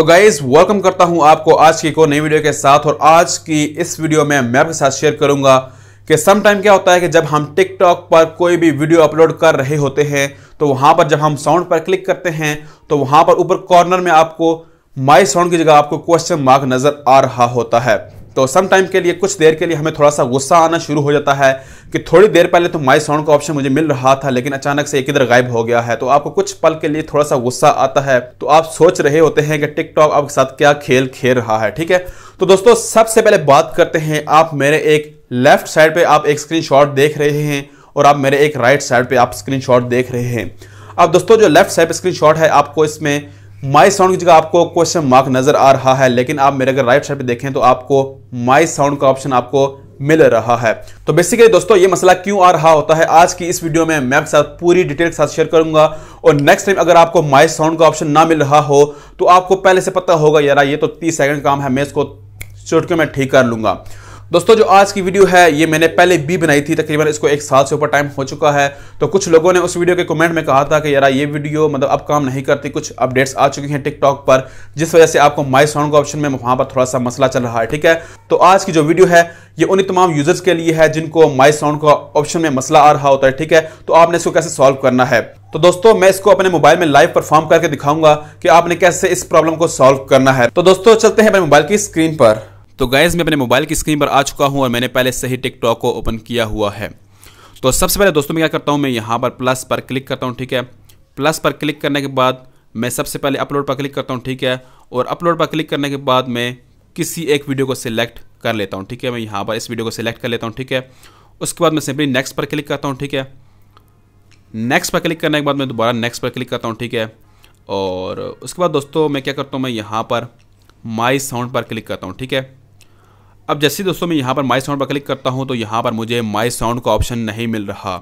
तो guys welcome करता हूं आपको आज की को नई वीडियो के साथ और आज की इस वीडियो में मैं आपके साथ शेयर करूंगा कि सम टाइम क्या होता है कि जब हम टिकटॉक पर कोई भी वीडियो अपलोड कर रहे होते हैं तो वहां पर जब हम साउंड पर क्लिक करते हैं तो वहां पर ऊपर कॉर्नर में आपको माई साउंड की जगह आपको क्वेश्चन मार्क नजर आ रहा होता है तो सम टाइम के लिए कुछ देर के लिए हमें थोड़ा सा गुस्सा आना शुरू हो जाता है कि थोड़ी देर पहले तो माई साउंड का ऑप्शन मुझे मिल रहा था लेकिन अचानक से एक इधर गायब हो गया है तो आपको कुछ पल के लिए थोड़ा सा गुस्सा आता है तो आप सोच रहे होते हैं कि टिकटॉक आपके साथ क्या खेल खेल रहा है ठीक है तो दोस्तों सबसे पहले बात करते हैं आप मेरे एक लेफ्ट साइड पर आप एक स्क्रीन देख रहे हैं और आप मेरे एक राइट साइड पर आप स्क्रीन देख रहे हैं अब दोस्तों जो लेफ्ट साइड पर स्क्रीन है आपको इसमें माई साउंड की जगह आपको क्वेश्चन मार्क नजर आ रहा है लेकिन आप मेरे अगर राइट साइड पे देखें तो आपको माई साउंड का ऑप्शन आपको मिल रहा है तो बेसिकली दोस्तों ये मसला क्यों आ रहा होता है आज की इस वीडियो में मैं आपके साथ पूरी डिटेल के साथ शेयर करूंगा और नेक्स्ट टाइम अगर आपको माई साउंड का ऑप्शन ना मिल रहा हो तो आपको पहले से पता होगा यार ये तो तीस सेकंड काम है मैं इसको चुटके में ठीक कर लूंगा दोस्तों जो आज की वीडियो है ये मैंने पहले भी बनाई थी तकरीबन इसको एक साल से ऊपर टाइम हो चुका है तो कुछ लोगों ने उस वीडियो के कमेंट में कहा था कि यार ये वीडियो मतलब अब काम नहीं करती कुछ अपडेट्स आ चुकी हैं टिकटॉक पर जिस वजह से आपको माई साउंड का ऑप्शन में वहां पर थोड़ा सा मसला चल रहा है ठीक है तो आज की जो वीडियो है ये उन तमाम यूजर्स के लिए है जिनको माई साउंड का ऑप्शन में मसला आ रहा होता है ठीक है तो आपने इसको कैसे सॉल्व करना है तो दोस्तों मैं इसको अपने मोबाइल में लाइव परफॉर्म करके दिखाऊंगा कि आपने कैसे इस प्रॉब्लम को सॉल्व करना है तो दोस्तों चलते हैं अपने मोबाइल की स्क्रीन पर तो गैज़ मैं अपने मोबाइल की स्क्रीन पर आ चुका हूँ और मैंने पहले से ही टिकटॉक को ओपन किया हुआ है तो सबसे पहले दोस्तों मैं क्या करता हूँ मैं यहाँ पर प्लस पर क्लिक करता हूँ ठीक है प्लस पर क्लिक करने के बाद मैं सबसे पहले अपलोड पर क्लिक करता हूँ ठीक है और अपलोड पर क्लिक करने के बाद मैं किसी एक वीडियो को सिलेक्ट कर लेता हूँ ठीक है मैं यहाँ पर इस वीडियो को सिलेक्ट कर लेता हूँ ठीक है उसके बाद मैं सिंपली नेक्स्ट पर क्लिक करता हूँ ठीक है नेक्स्ट पर क्लिक करने के बाद मैं दोबारा नेक्स्ट पर क्लिक करता हूँ ठीक है और उसके बाद दोस्तों मैं क्या करता हूँ मैं यहाँ पर माई साउंड पर क्लिक करता हूँ ठीक है अब जैसे दोस्तों मैं यहाँ पर माई साउंड पर क्लिक करता हूँ तो यहाँ पर मुझे माई साउंड का ऑप्शन नहीं मिल रहा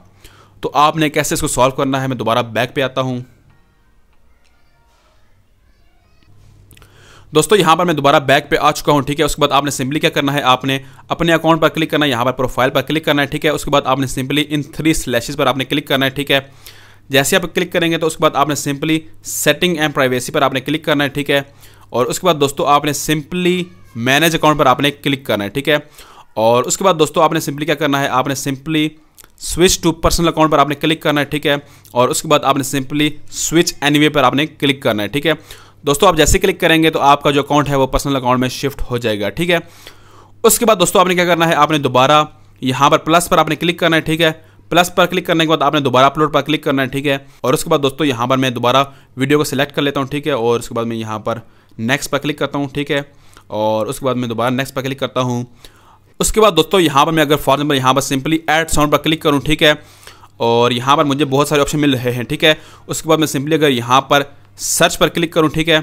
तो आपने कैसे इसको सॉल्व करना है मैं दोबारा बैक पे आता हूँ दोस्तों यहाँ पर मैं दोबारा बैक पे आ चुका हूँ ठीक है उसके बाद आपने सिंपली क्या करना है आपने अपने अकाउंट पर क्लिक करना है यहाँ पर प्रोफाइल पर क्लिक करना है ठीक है उसके बाद आपने सिंपली इन थ्री स्लैशेस पर आपने क्लिक करना है ठीक है जैसे आप क्लिक करेंगे तो उसके बाद आपने सिंपली सेटिंग एंड प्राइवेसी पर आपने क्लिक करना है ठीक है और उसके बाद दोस्तों आपने सिंपली मैनेज अकाउंट पर आपने क्लिक करना है ठीक है और उसके बाद दोस्तों आपने सिंपली क्या करना है आपने simply switch to personal account पर आपने क्लिक करना है ठीक है और उसके बाद आपने सिंपली स्विच एनी पर आपने क्लिक करना है ठीक है दोस्तों आप जैसे क्लिक करेंगे तो आपका जो अकाउंट है वो पर्सनल अकाउंट में शिफ्ट हो जाएगा ठीक है उसके बाद दोस्तों आपने क्या करना है आपने दोबारा यहाँ पर प्लस पर आपने क्लिक करना है ठीक है प्लस पर क्लिक करने के बाद आपने दोबारा अपलोड पर क्लिक करना है ठीक है और उसके बाद दोस्तों यहाँ पर मैं दोबारा वीडियो को सिलेक्ट कर लेता हूँ ठीक है और उसके बाद मैं यहाँ पर नेक्स्ट पर क्लिक करता हूँ ठीक है और उसके बाद मैं दोबारा नेक्स्ट पर क्लिक करता हूँ उसके बाद दोस्तों यहाँ पर मैं अगर फॉर एग्जाम्पल यहाँ पर सिंपली एड साउंड पर क्लिक करूँ ठीक है और यहाँ पर मुझे बहुत सारे ऑप्शन मिल रहे हैं ठीक है उसके बाद मैं सिंपली अगर यहाँ पर सर्च पर क्लिक करूँ ठीक है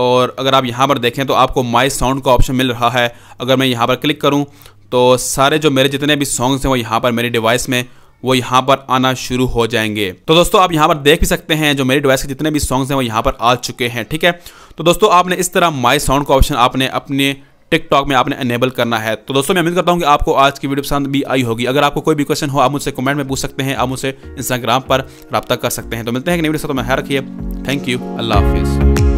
और अगर आप यहाँ पर देखें तो आपको माई साउंड का ऑप्शन मिल रहा है अगर मैं यहाँ पर क्लिक करूँ तो सारे जो मेरे जितने भी सॉन्ग्स हैं वो यहाँ पर मेरी डिवाइस में वो यहाँ पर आना शुरू हो जाएंगे तो दोस्तों आप यहाँ पर देख भी सकते हैं जो मेरी डिवाइस के जितने भी सॉन्ग्स हैं वो यहाँ पर आ चुके हैं ठीक है तो दोस्तों आपने इस तरह माई साउंड का ऑप्शन आपने अपने टिकटॉक में आपने एनेबल करना है तो दोस्तों मैं उम्मीद करता हूँ कि आपको आज की वीडियो पसंद भी आई होगी अगर आपको कोई भी क्वेश्चन हो आप मुझसे कमेंट में पूछ सकते हैं आप मुझसे इंस्टाग्राम पर रब्ता कर सकते हैं तो मिलते हैं कि नई वीडियो से तो मैं रखिए थैंक यू अल्लाह हाफिज़